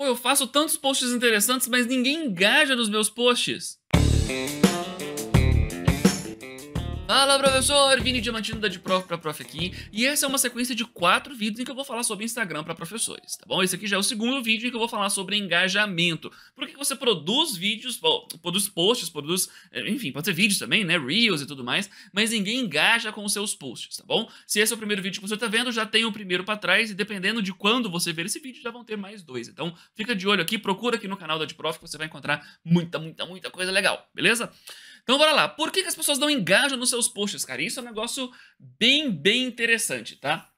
Pô, eu faço tantos posts interessantes, mas ninguém engaja nos meus posts. Fala professor, Vini Diamantino da De Prof para Prof aqui, e essa é uma sequência de quatro vídeos em que eu vou falar sobre Instagram para professores, tá bom? Esse aqui já é o segundo vídeo em que eu vou falar sobre engajamento. Por que você produz vídeos, produz posts, produz, eh, enfim, pode ser vídeos também, né, reels e tudo mais, mas ninguém engaja com os seus posts, tá bom? Se esse é o primeiro vídeo que você tá vendo, já tem o primeiro para trás e dependendo de quando você ver esse vídeo, já vão ter mais dois. Então, fica de olho aqui, procura aqui no canal da De Prof que você vai encontrar muita, muita, muita coisa legal, beleza? Então bora lá. Por que, que as pessoas não engajam nos seus posts, cara? Isso é um negócio bem, bem interessante, tá?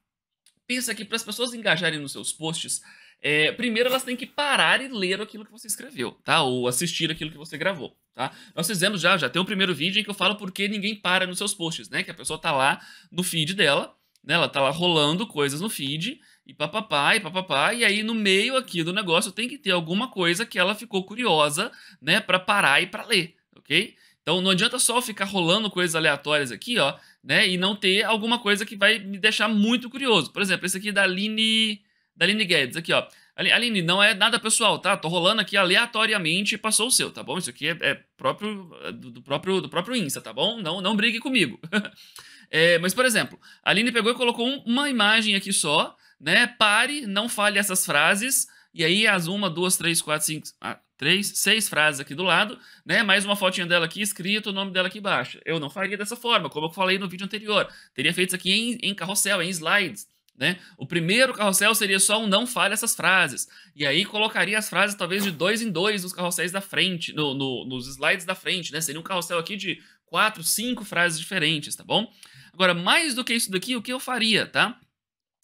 Pensa que para as pessoas engajarem nos seus posts, é, primeiro elas têm que parar e ler aquilo que você escreveu, tá? Ou assistir aquilo que você gravou, tá? Nós fizemos já, já tem um primeiro vídeo em que eu falo por que ninguém para nos seus posts, né? Que a pessoa tá lá no feed dela, né? Ela tá lá rolando coisas no feed e papapá, e papapá, e aí no meio aqui do negócio tem que ter alguma coisa que ela ficou curiosa, né, para parar e para ler, ok? Então não adianta só ficar rolando coisas aleatórias aqui, ó, né? E não ter alguma coisa que vai me deixar muito curioso. Por exemplo, esse aqui da Aline, da Aline Guedes, aqui, ó. Aline, não é nada pessoal, tá? Tô rolando aqui aleatoriamente e passou o seu, tá bom? Isso aqui é, é próprio é do, próprio do próprio Insta, tá bom? Não, não brigue comigo. é, mas, por exemplo, a Aline pegou e colocou um, uma imagem aqui só, né? Pare, não fale essas frases. E aí, as uma, duas, três, quatro, cinco. Ah, três, seis frases aqui do lado, né? Mais uma fotinha dela aqui escrito, o nome dela aqui embaixo. Eu não faria dessa forma, como eu falei no vídeo anterior. Teria feito isso aqui em, em carrossel, em slides. Né? O primeiro carrossel seria só um não fale essas frases. E aí colocaria as frases talvez de dois em dois nos carrosséis da frente, no, no, nos slides da frente, né? Seria um carrossel aqui de quatro, cinco frases diferentes, tá bom? Agora, mais do que isso daqui, o que eu faria, tá?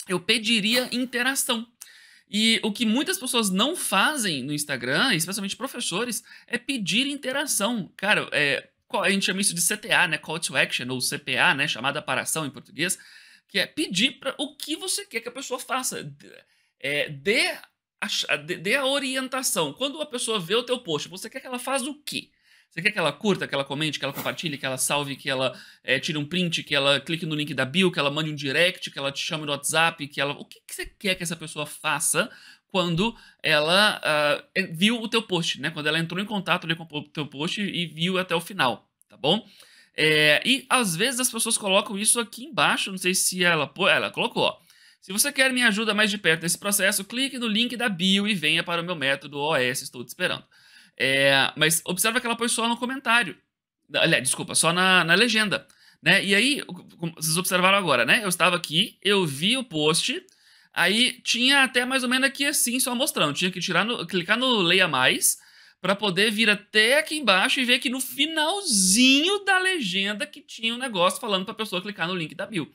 Eu pediria interação e o que muitas pessoas não fazem no Instagram, especialmente professores, é pedir interação. Cara, é, a gente chama isso de CTA, né? Call to Action, ou CPA, né? Chamada para ação em português, que é pedir para o que você quer que a pessoa faça. É, dê, a, dê a orientação. Quando a pessoa vê o teu post, você quer que ela faça o quê? Você quer que ela curta, que ela comente, que ela compartilhe, que ela salve, que ela é, tire um print, que ela clique no link da bio, que ela mande um direct, que ela te chame no WhatsApp, que ela. O que, que você quer que essa pessoa faça quando ela uh, viu o teu post, né? Quando ela entrou em contato ali com o teu post e viu até o final, tá bom? É, e às vezes as pessoas colocam isso aqui embaixo, não sei se ela, pô, ela colocou, ó. Se você quer minha ajuda mais de perto nesse processo, clique no link da bio e venha para o meu método OS, estou te esperando. É, mas observa que ela pôs só no comentário. Aliás, desculpa, só na, na legenda. Né? E aí, vocês observaram agora, né? Eu estava aqui, eu vi o post, aí tinha até mais ou menos aqui assim, só mostrando. Tinha que tirar no, clicar no Leia Mais para poder vir até aqui embaixo e ver que no finalzinho da legenda que tinha um negócio falando para a pessoa clicar no link da Bill.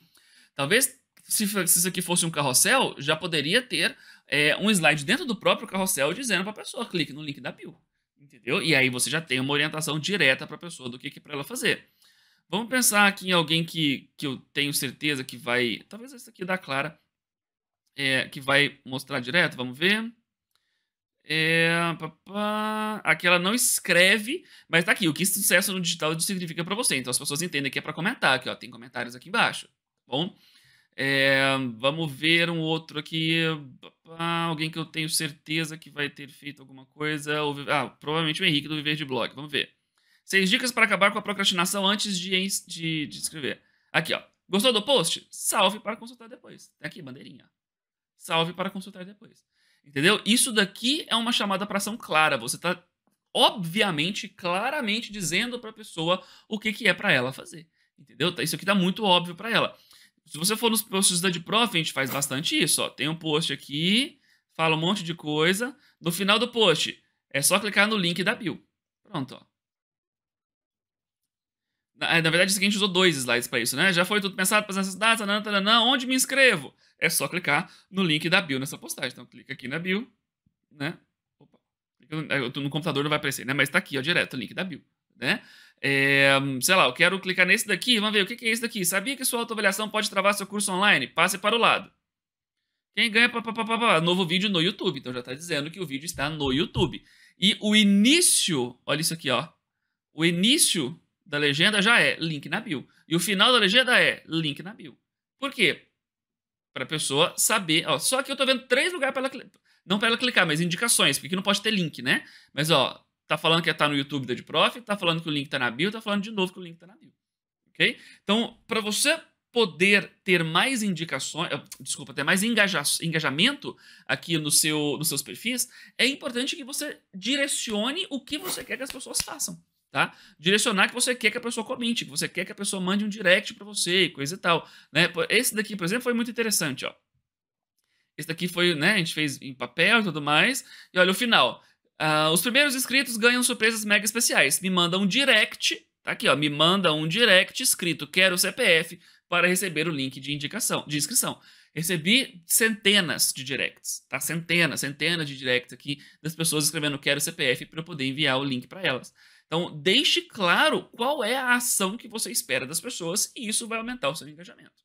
Talvez se, se isso aqui fosse um carrossel, já poderia ter é, um slide dentro do próprio carrossel dizendo para a pessoa clique no link da Bill. Entendeu? E aí você já tem uma orientação direta para a pessoa do que, que para ela fazer. Vamos pensar aqui em alguém que, que eu tenho certeza que vai. Talvez esse aqui da Clara. É, que vai mostrar direto, vamos ver. É, papá, aqui ela não escreve, mas tá aqui. O que sucesso no digital significa para você. Então as pessoas entendem que é para comentar. Aqui, ó, tem comentários aqui embaixo. Tá bom. É, vamos ver um outro aqui. Ah, alguém que eu tenho certeza que vai ter feito alguma coisa. Ou, ah, provavelmente o Henrique do Viver de Blog. Vamos ver. Seis dicas para acabar com a procrastinação antes de, de, de escrever. Aqui, ó. Gostou do post? Salve para consultar depois. Tá aqui, bandeirinha. Salve para consultar depois. Entendeu? Isso daqui é uma chamada para ação clara. Você está obviamente, claramente dizendo para a pessoa o que, que é para ela fazer. Entendeu? Tá, isso aqui está muito óbvio para ela. Se você for nos posts da de prof, a gente faz bastante isso. Ó. Tem um post aqui, fala um monte de coisa. No final do post, é só clicar no link da bio. Pronto, ó. Na, é, na verdade, a gente usou dois slides para isso, né? Já foi tudo pensado para essas datas, não. onde me inscrevo? É só clicar no link da bio nessa postagem. Então, clica aqui na bio, né? Opa. É, no computador não vai aparecer, né? Mas está aqui, ó, direto, o link da bio, né? É, sei lá, eu quero clicar nesse daqui, vamos ver o que é esse daqui. Sabia que sua autoavaliação pode travar seu curso online? Passe para o lado. Quem ganha, pá, pá, pá, pá, novo vídeo no YouTube. Então já está dizendo que o vídeo está no YouTube. E o início, olha isso aqui, ó. O início da legenda já é link na bio. E o final da legenda é link na bio. Por quê? Para a pessoa saber. Ó, só que eu estou vendo três lugares para ela clicar. Não para ela clicar, mas indicações, porque aqui não pode ter link, né? Mas ó, Tá falando que é tá no YouTube da De Prof, tá falando que o link tá na bio, tá falando de novo que o link tá na bio. OK? Então, para você poder ter mais indicações, desculpa, ter mais engaja, engajamento aqui no seu, nos seus perfis, é importante que você direcione o que você quer que as pessoas façam. Tá? Direcionar que você quer que a pessoa comente, que você quer que a pessoa mande um direct para você, coisa e tal. Né? Esse daqui, por exemplo, foi muito interessante. Ó. Esse daqui foi, né? A gente fez em papel e tudo mais. E olha o final. Uh, os primeiros inscritos ganham surpresas mega especiais. Me manda um direct, tá aqui, ó. Me manda um direct escrito quero CPF para receber o link de indicação, de inscrição. Recebi centenas de directs, tá? Centenas, centenas de directs aqui das pessoas escrevendo quero CPF para eu poder enviar o link para elas. Então, deixe claro qual é a ação que você espera das pessoas e isso vai aumentar o seu engajamento.